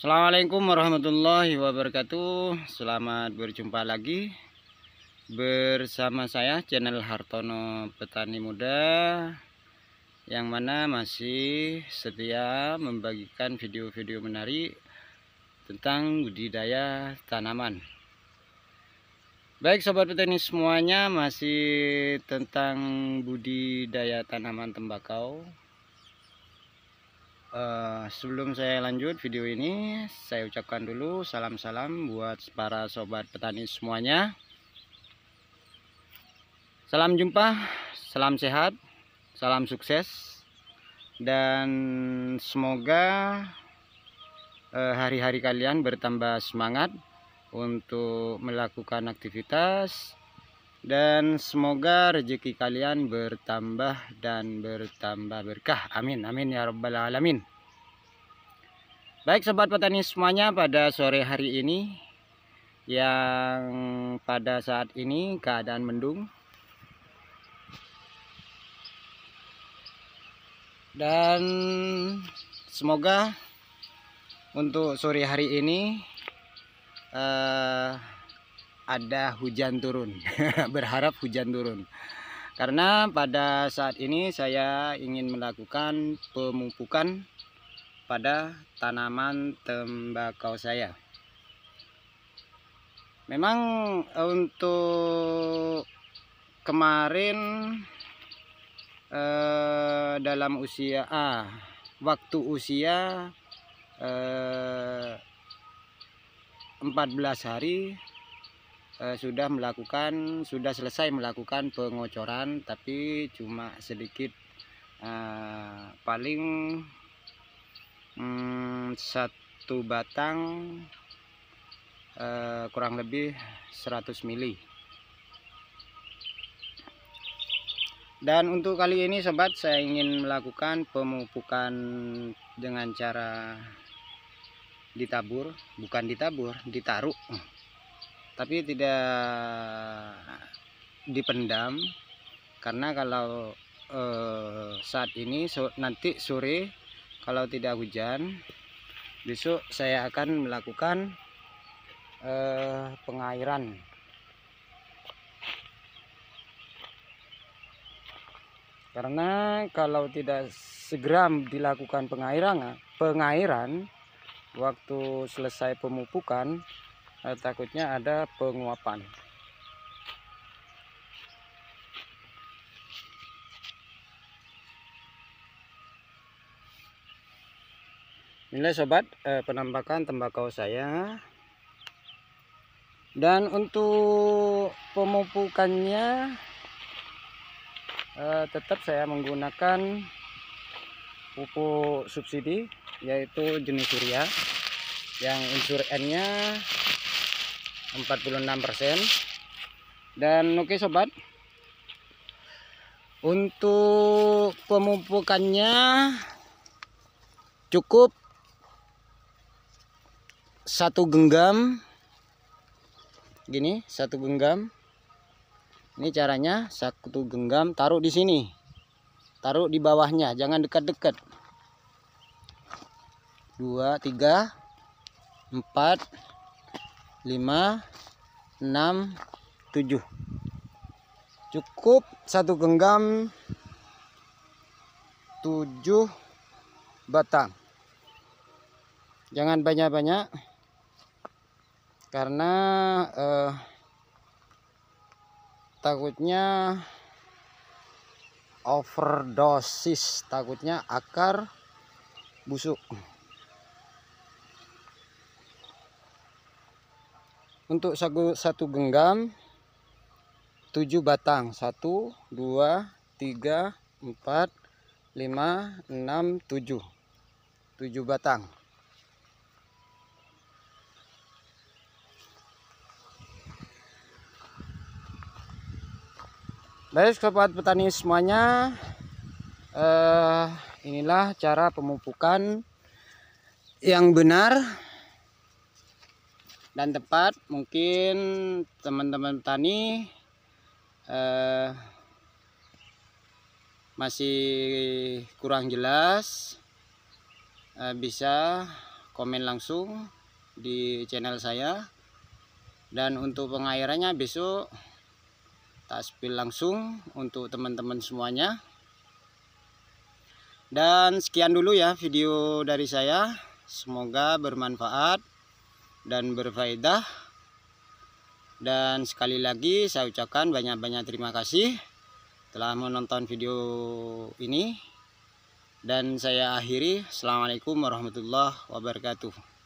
Assalamualaikum warahmatullahi wabarakatuh Selamat berjumpa lagi Bersama saya channel Hartono Petani Muda Yang mana masih setia membagikan video-video menarik Tentang budidaya tanaman Baik sobat petani semuanya masih tentang budidaya tanaman tembakau Eh, sebelum saya lanjut video ini, saya ucapkan dulu salam-salam buat para sobat petani semuanya. Salam jumpa, salam sehat, salam sukses, dan semoga eh, hari-hari uh, hari -hari kalian bertambah semangat untuk melakukan aktivitas dan semoga rezeki kalian bertambah dan bertambah berkah amin amin ya rabbal alamin baik sobat petani semuanya pada sore hari ini yang pada saat ini keadaan mendung dan semoga untuk sore hari ini uh, ada hujan turun berharap hujan turun karena pada saat ini saya ingin melakukan pemupukan pada tanaman tembakau saya memang eh, untuk kemarin eh, dalam usia ah waktu usia eh, 14 hari Eh, sudah melakukan sudah selesai melakukan pengocoran tapi cuma sedikit eh, paling hmm, satu batang eh, kurang lebih 100 mili dan untuk kali ini sobat saya ingin melakukan pemupukan dengan cara ditabur bukan ditabur ditaruh tapi tidak dipendam karena kalau eh, saat ini so, nanti sore kalau tidak hujan besok saya akan melakukan eh, pengairan karena kalau tidak segera dilakukan pengairan pengairan waktu selesai pemupukan Eh, takutnya ada penguapan Inilah sobat eh, penampakan tembakau saya. Dan untuk pemupukannya eh, tetap saya menggunakan pupuk subsidi yaitu jenis surya yang unsur N-nya 46% dan oke okay, sobat untuk pemupukannya cukup satu genggam gini satu genggam ini caranya satu genggam taruh di sini taruh di bawahnya jangan dekat-dekat dua tiga empat 5 6 7 cukup satu genggam 7 batang jangan banyak-banyak karena eh, takutnya overdosis takutnya akar busuk Untuk sagu satu genggam 7 batang. 1 2 3 4 5 6 7. 7 batang. Baik sobat petani semuanya eh, Inilah cara pemupukan yang benar dan tepat mungkin teman-teman petani eh, masih kurang jelas eh, bisa komen langsung di channel saya dan untuk pengairannya besok tak spill langsung untuk teman-teman semuanya dan sekian dulu ya video dari saya semoga bermanfaat dan berfaedah dan sekali lagi saya ucapkan banyak-banyak terima kasih telah menonton video ini dan saya akhiri Assalamualaikum warahmatullahi wabarakatuh